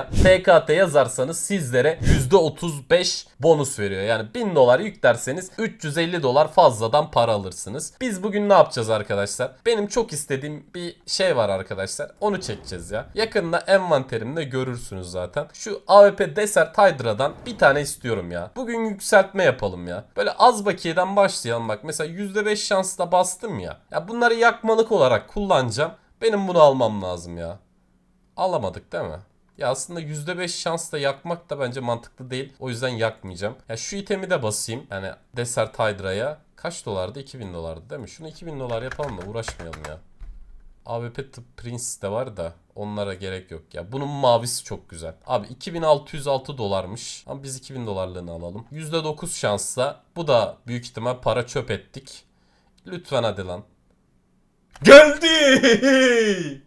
buraya PKT yazarsanız sizlere %35 bonus veriyor. Yani 1000 dolar yüklerseniz 350 dolar fazladan para alırsınız. Biz bugün ne yapacağız arkadaşlar? Benim çok istediğim bir şey var arkadaşlar. Onu çekeceğiz ya. Yakında envanterimde görürsünüz zaten. Şu AWP Desert Hydra'dan bir tane istiyorum ya. Bugün yükseltme yapalım ya. Böyle az bakiyeden başlayalım bak. Mesela %5 şansla bastım ya. Ya bunları yakmalık olarak kullanacağım. Benim bunu almam lazım ya. Alamadık değil mi? Ya aslında %5 şansla yakmak da bence mantıklı değil. O yüzden yakmayacağım. Ya şu itemi de basayım. Yani Desert Hydra'ya. Kaç dolardı? 2000 dolardı değil mi? Şunu 2000 dolar yapalım da uğraşmayalım ya. AWP The Prince de var da onlara gerek yok ya. Bunun mavisi çok güzel. Abi 2606 dolarmış. Ama biz 2000 dolarlığını alalım. %9 şansla. Bu da büyük ihtimal para çöp ettik. Lütfen hadi lan. Geldi!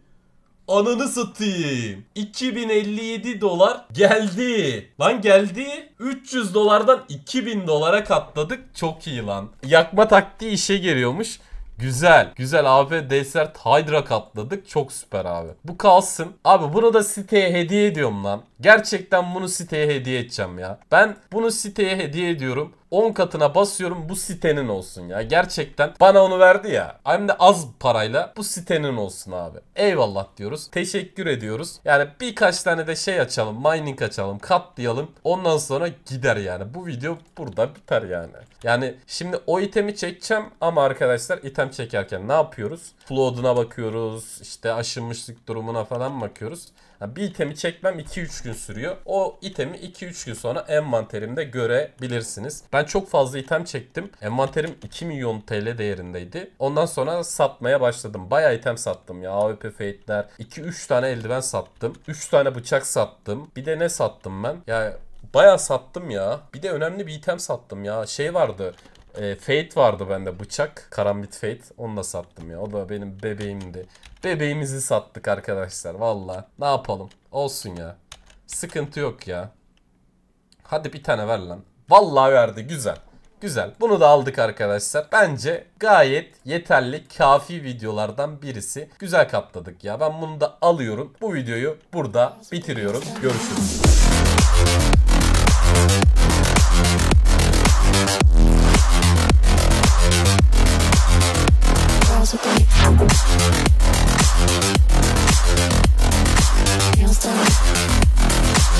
Ananı satayım. 2057 dolar geldi. Lan geldi. 300 dolardan 2000 dolara katladık. Çok iyi lan. Yakma taktiği işe geliyormuş. Güzel. Güzel abi Desert Hydra katladık. Çok süper abi. Bu kalsın. Abi bunu da siteye hediye ediyorum lan. Gerçekten bunu siteye hediye edeceğim ya. Ben bunu siteye hediye ediyorum. 10 katına basıyorum bu sitenin olsun ya. Gerçekten bana onu verdi ya. Hem de az parayla bu sitenin olsun abi. Eyvallah diyoruz. Teşekkür ediyoruz. Yani birkaç tane de şey açalım. Mining açalım. Katlayalım. Ondan sonra gider yani. Bu video burada biter yani. Yani şimdi o itemi çekeceğim ama arkadaşlar item çekerken ne yapıyoruz? Flood'una bakıyoruz. İşte aşınmışlık durumuna falan bakıyoruz. Yani bir itemi çekmem 2-3 gün sürüyor. O itemi 2-3 gün sonra envanterimde görebilirsiniz. Ben çok fazla item çektim. Envanterim 2 milyon TL değerindeydi. Ondan sonra satmaya başladım. Baya item sattım ya. AWP fate'ler. 2-3 tane eldiven sattım. 3 tane bıçak sattım. Bir de ne sattım ben? Yani Baya sattım ya. Bir de önemli bir item sattım ya. Şey vardı. E, Fate vardı bende bıçak. Karambit Fate. Onu da sattım ya. O da benim bebeğimdi. Bebeğimizi sattık arkadaşlar. Valla. Ne yapalım. Olsun ya. Sıkıntı yok ya. Hadi bir tane ver lan. Valla verdi. Güzel. Güzel. Bunu da aldık arkadaşlar. Bence gayet yeterli, kafi videolardan birisi. Güzel kaptadık ya. Ben bunu da alıyorum. Bu videoyu burada bitiriyorum. Görüşürüz. Thank you.